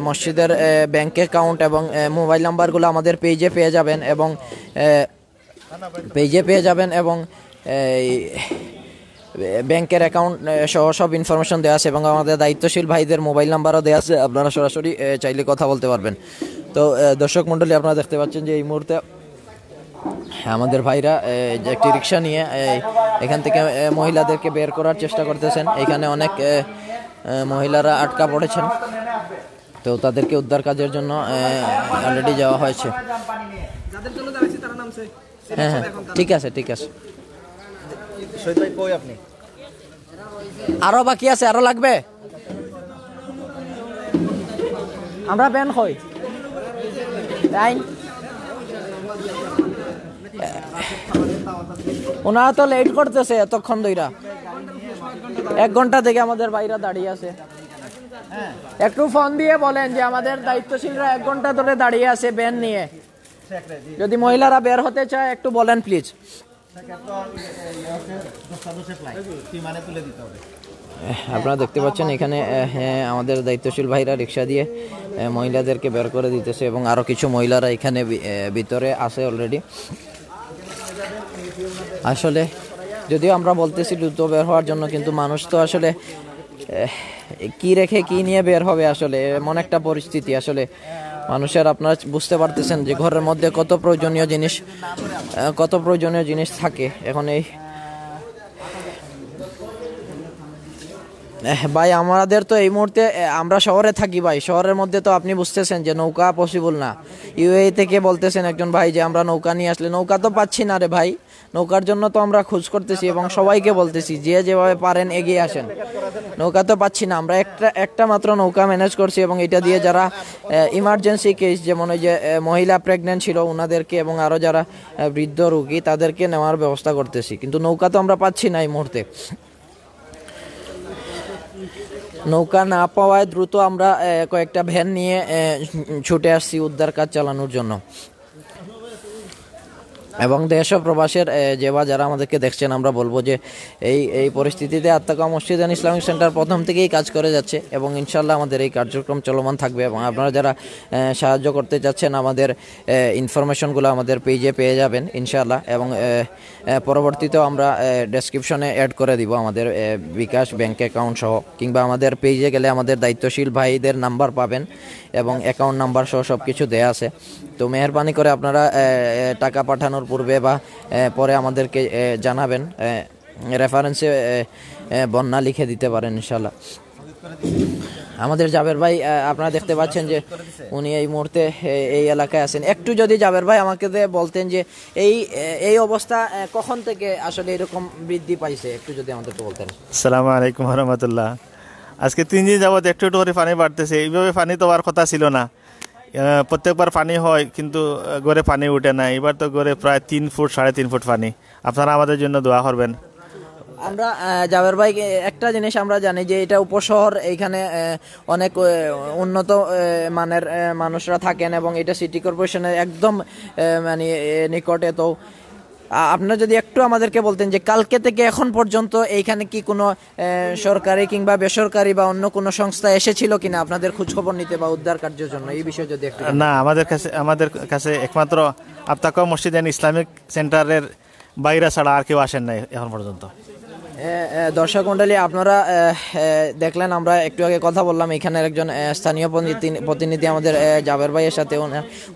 মসজিদের ব্যাংক অ্যাকাউন্ট এবং মোবাইল নাম্বারগুলো আমাদের পেজে পেয়ে যাবেন এবং পেজে পেয়ে যাবেন এবং এই ব্যাংকের অ্যাকাউন্ট সহ সব ইনফরমেশন দেওয়া আছে এবং আমাদের দায়িত্বশীল ভাইদের মোবাইল নাম্বারও দেওয়া আছে আপনারা সরাসরি চাইলে কথা বলতে পারবেন তো দর্শক মণ্ডলী আপনারা দেখতে পাচ্ছেন যে এই মুহূর্তে হ্যাঁ, আমাদের ভাইরা একটি রিক্সা নিয়ে এখান থেকে মহিলাদেরকে বের করার চেষ্টা করতেছেন এখানে অনেক মহিলারা আটকা পড়েছেন তো তাদেরকে উদ্ধার কাজের জন্য অলরেডি যাওয়া হয়েছে হ্যাঁ হ্যাঁ ঠিক আছে ঠিক আছে আপনি আরো বাকি আছে আরো লাগবে আমরা বেন কই ওনারা তো লেট করতেছে এতক্ষণ দইরা এক ঘন্টা থেকে আমাদের বাইরা দাঁড়িয়ে আছে একটু ফোন দিয়ে বলেন যে আমাদের দায়িত্বশীলরা এক ঘন্টা ধরে দাঁড়িয়ে আছে বেন নিয়ে যদি মহিলারা বের হতে চায় একটু বলেন প্লিজ আপনারা দেখতে পাচ্ছেন এখানে হ্যাঁ আমাদের দায়িত্বশীল ভাইরা রিক্সা দিয়ে মহিলাদেরকে বের করে দিতেছে এবং আরও কিছু মহিলারা এখানে ভিতরে আছে অলরেডি আসলে যদিও আমরা বলতেছি দ্রুত বের হওয়ার জন্য কিন্তু মানুষ তো আসলে কি রেখে কি নিয়ে বের হবে আসলে এমন একটা পরিস্থিতি আসলে মানুষের আপনারা বুঝতে পারতেছেন যে ঘরের মধ্যে কত প্রয়োজনীয় জিনিস কত প্রয়োজনীয় জিনিস থাকে এখন এই ভাই আমাদের তো এই মুহূর্তে আমরা শহরে থাকি ভাই শহরের মধ্যে তো আপনি বুঝতেছেন যে নৌকা পসিবল না ইউএ থেকে বলতেছেন একজন ভাই যে আমরা নৌকা নিয়ে আসলে নৌকা তো পাচ্ছি না রে ভাই নৌকার জন্য তো আমরা খোঁজ করতেছি এবং সবাইকে বলতেছি যে যেভাবে পারেন এগিয়ে আসেন নৌকা তো পাচ্ছি না আমরা একটা একটা মাত্র নৌকা ম্যানেজ করছি এবং এটা দিয়ে যারা ইমার্জেন্সি কেস যেমন ওই যে মহিলা প্রেগনেন্ট ছিল ওনাদেরকে এবং আরও যারা বৃদ্ধ রোগী তাদেরকে নেওয়ার ব্যবস্থা করতেছি কিন্তু নৌকা তো আমরা পাচ্ছি না এই মুহূর্তে নৌকা না পাওয়ায় দ্রুত আমরা কয়েকটা ভ্যান নিয়ে ছুটে আসছি উদ্ধার কাজ চালানোর জন্য এবং দেশ ও প্রবাসের যে বা যারা আমাদেরকে দেখছেন আমরা বলবো যে এই এই পরিস্থিতিতে আত্মাকা মসজিদ অ্যান্ড ইসলামিক সেন্টার প্রথম থেকেই কাজ করে যাচ্ছে এবং ইনশাল্লাহ আমাদের এই কার্যক্রম চলমান থাকবে এবং আপনারা যারা সাহায্য করতে চাচ্ছেন আমাদের ইনফরমেশনগুলো আমাদের পেজে পেয়ে যাবেন ইনশাল্লাহ এবং পরবর্তীতেও আমরা ডেসক্রিপশনে অ্যাড করে দিব আমাদের বিকাশ ব্যাংক অ্যাকাউন্ট সহ কিংবা আমাদের পেজে গেলে আমাদের দায়িত্বশীল ভাইদের নাম্বার পাবেন এবং অ্যাকাউন্ট নাম্বার সহ সব কিছু দেয়া আছে তো মেহরবানি করে আপনারা টাকা পাঠানোর পূর্বে বা পরে আমাদেরকে জানাবেন রেফারেন্সে বন্যা লিখে দিতে পারেন ইনশাল্লাহ আমাদের জাবের ভাই আপনারা দেখতে পাচ্ছেন যে উনি এই মুহূর্তে এই এলাকায় আছেন একটু যদি জাবের ভাই আমাকে বলতেন যে এই এই অবস্থা কখন থেকে আসলে এরকম বৃদ্ধি পাইছে একটু যদি আমাদেরকে বলতেন সালাম আলাইকুম রহমতুল্লাহ আজকে তিন দিন যাবত একটু একটু করে পানি বাড়তেছে এইভাবে পানি তো আর কথা ছিল না প্রত্যেকবার পানি হয় কিন্তু গড়ে পানি উঠে না এবার তো গড়ে প্রায় তিন ফুট সাড়ে তিন ফুট পানি আপনারা আমাদের জন্য দোয়া করবেন আমরা জাবের ভাই একটা জিনিস আমরা জানি যে এটা উপশহর এইখানে অনেক উন্নত মানের মানুষরা থাকেন এবং এটা সিটি কর্পোরেশনের একদম মানে নিকটে তো আপনারা যদি একটু আমাদেরকে বলতেন যে কালকে থেকে এখন পর্যন্ত এইখানে কি কোনো সরকারি কিংবা বেসরকারি বা অন্য কোনো সংস্থা এসেছিল কিনা আপনাদের খোঁজখবর নিতে বা উদ্ধার কার্যের জন্য এই বিষয়ে যদি একটু না আমাদের কাছে আমাদের কাছে একমাত্র আফতাক মসজিদ ইসলামিক সেন্টারের বাইরে ছাড়া আর কেউ আসেন নাই এখন পর্যন্ত দর্শক মন্ডলী আপনারা দেখলেন আমরা একটু আগে কথা বললাম এখানের একজন স্থানীয় প্রতিনিধি আমাদের জাবের ভাইয়ের সাথে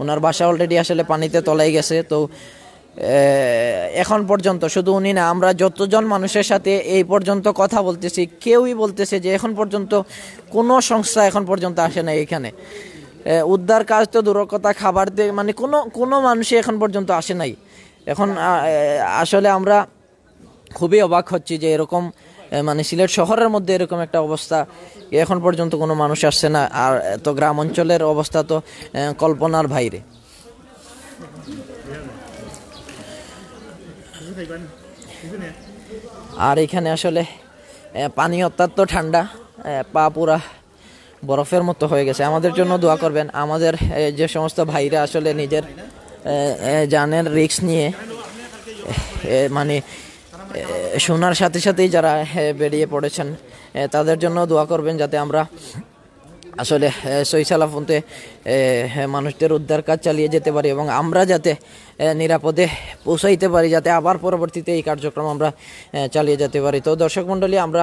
ওনার বাসা অলরেডি আসলে পানিতে তলাই গেছে তো এখন পর্যন্ত শুধু উনি না আমরা যতজন মানুষের সাথে এই পর্যন্ত কথা বলতেছি কেউই বলতেছে যে এখন পর্যন্ত কোনো সংস্থা এখন পর্যন্ত আসে না এখানে উদ্ধার কাজ তো দূরকতা খাবার দিয়ে মানে কোনো কোনো মানুষই এখন পর্যন্ত আসে নাই এখন আসলে আমরা খুবই অবাক হচ্ছি যে এরকম মানে সিলেট শহরের মধ্যে এরকম একটা অবস্থা এখন পর্যন্ত কোনো মানুষ আসছে না আর তো গ্রাম অঞ্চলের অবস্থা তো কল্পনার বাইরে আর এখানে আসলে পানি অত্যন্ত ঠান্ডা পা পুরা বরফের মতো হয়ে গেছে আমাদের জন্য দোয়া করবেন আমাদের যে সমস্ত ভাইরা আসলে নিজের জানের রিক্স নিয়ে মানে শোনার সাথে সাথেই যারা বেরিয়ে পড়েছেন তাদের জন্য দোয়া করবেন যাতে আমরা আসলে সৈসালাফন্তে মানুষদের উদ্ধার কাজ চালিয়ে যেতে পারি এবং আমরা যাতে নিরাপদে পৌঁছাইতে পারি যাতে আবার পরবর্তীতে এই কার্যক্রম আমরা চালিয়ে যেতে পারি তো দর্শক মণ্ডলী আমরা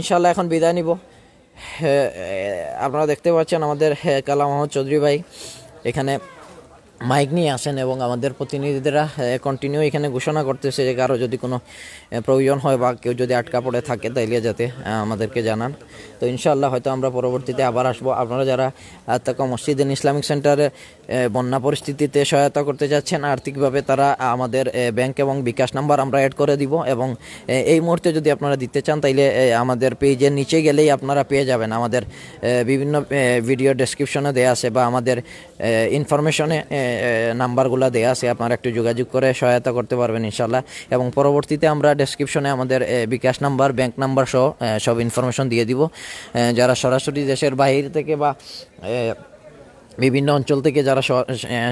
ইনশাল্লাহ এখন বিদায় নিব আপনারা দেখতে পাচ্ছেন আমাদের কালাম মোহাম্মদ চৌধুরী ভাই এখানে মাইক নিয়ে আসেন এবং আমাদের প্রতিনিধিরা কন্টিনিউ এখানে ঘোষণা করতেছে যে কারো যদি কোনো প্রয়োজন হয় বা কেউ যদি আটকা পড়ে থাকে তাইলে যাতে আমাদেরকে জানান তো ইনশাল্লাহ হয়তো আমরা পরবর্তীতে আবার আসবো আপনারা যারা তাকা মসজিদিন ইসলামিক সেন্টারে বন্যা পরিস্থিতিতে সহায়তা করতে যাচ্ছেন আর্থিকভাবে তারা আমাদের ব্যাংক এবং বিকাশ নাম্বার আমরা অ্যাড করে দিব এবং এই মুহূর্তে যদি আপনারা দিতে চান তাইলে আমাদের পেজের নিচে গেলেই আপনারা পেয়ে যাবেন আমাদের বিভিন্ন ভিডিও ডেসক্রিপশনে দেওয়া আছে বা আমাদের ইনফরমেশনে নাম্বারগুলো দেওয়া আছে আপনারা একটু যোগাযোগ করে সহায়তা করতে পারবেন ইনশাল্লাহ এবং পরবর্তীতে আমরা ডেসক্রিপশনে আমাদের বিকাশ নাম্বার ব্যাংক নাম্বার সহ সব ইনফরমেশন দিয়ে দিব যারা সরাসরি দেশের বাইরে থেকে বা বিভিন্ন অঞ্চল থেকে যারা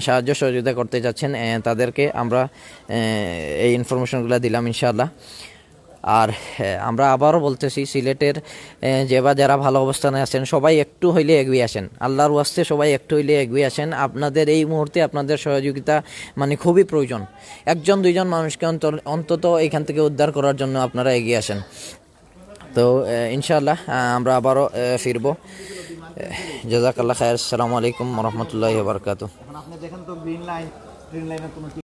সাহায্য সহযোগিতা করতে যাচ্ছেন তাদেরকে আমরা এই ইনফরমেশনগুলো দিলাম ইনশাআল্লাহ আর আমরা আবারও বলতেছি সিলেটের যে বা যারা ভালো অবস্থানে আছেন সবাই একটু হইলে এগিয়ে আসেন আল্লাহর ওয়াস্তে সবাই একটু হইলে এগিয়ে আসেন আপনাদের এই মুহূর্তে আপনাদের সহযোগিতা মানে খুবই প্রয়োজন একজন দুইজন মানুষকে অন্তত এখান থেকে উদ্ধার করার জন্য আপনারা এগিয়ে আসেন তো ইনশাআল্লাহ আমরা আবারও ফিরবো জাজাকাল্লাহ খায়ের আসসালামু আলাইকুম রহমতুল্লাহ বারকাত